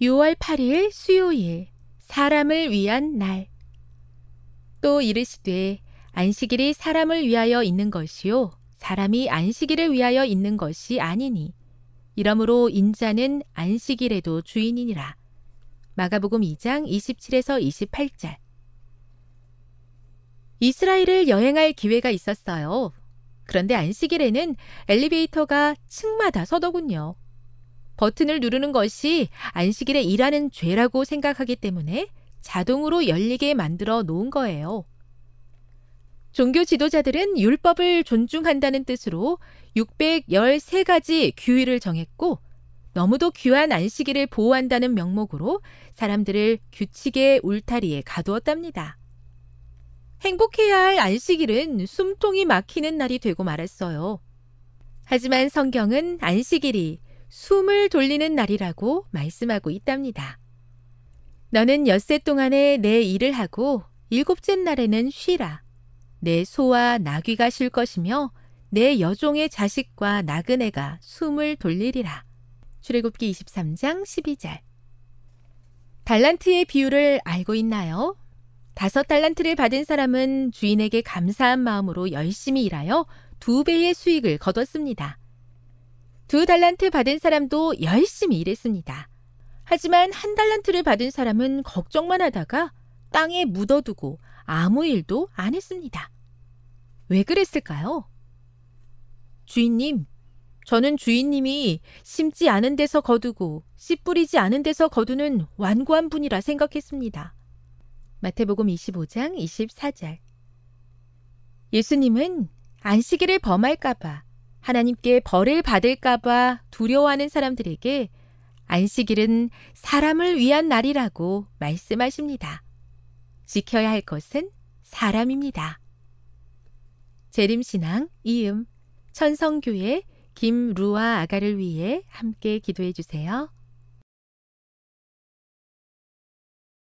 6월 8일 수요일 사람을 위한 날. 또 이르시되 안식일이 사람을 위하여 있는 것이요 사람이 안식일을 위하여 있는 것이 아니니 이러므로 인자는 안식일에도 주인이니라. 마가복음 2장 27에서 28절. 이스라엘을 여행할 기회가 있었어요. 그런데 안식일에는 엘리베이터가 층마다 서더군요. 버튼을 누르는 것이 안식일에 일하는 죄라고 생각하기 때문에 자동으로 열리게 만들어 놓은 거예요. 종교 지도자들은 율법을 존중한다는 뜻으로 613가지 규율을 정했고 너무도 귀한 안식일을 보호한다는 명목으로 사람들을 규칙의 울타리에 가두었답니다. 행복해야 할 안식일은 숨통이 막히는 날이 되고 말았어요. 하지만 성경은 안식일이 숨을 돌리는 날이라고 말씀하고 있답니다. 너는 엿새 동안에 내 일을 하고 일곱째 날에는 쉬라. 내 소와 나귀가 쉴 것이며 내 여종의 자식과 나그네가 숨을 돌리리라. 출애굽기 23장 12절. 달란트의 비율을 알고 있나요? 다섯 달란트를 받은 사람은 주인에게 감사한 마음으로 열심히 일하여 두 배의 수익을 거뒀습니다. 두 달란트 받은 사람도 열심히 일했습니다. 하지만 한 달란트를 받은 사람은 걱정만 하다가 땅에 묻어두고 아무 일도 안 했습니다. 왜 그랬을까요? 주인님, 저는 주인님이 심지 않은 데서 거두고 씨 뿌리지 않은 데서 거두는 완고한 분이라 생각했습니다. 마태복음 25장 24절. 예수님은 안식일을 범할까봐 하나님께 벌을 받을까봐 두려워하는 사람들에게 안식일은 사람을 위한 날이라고 말씀하십니다. 지켜야 할 것은 사람입니다. 재림신앙 이음 천성교회 김루아 아가를 위해 함께 기도해 주세요.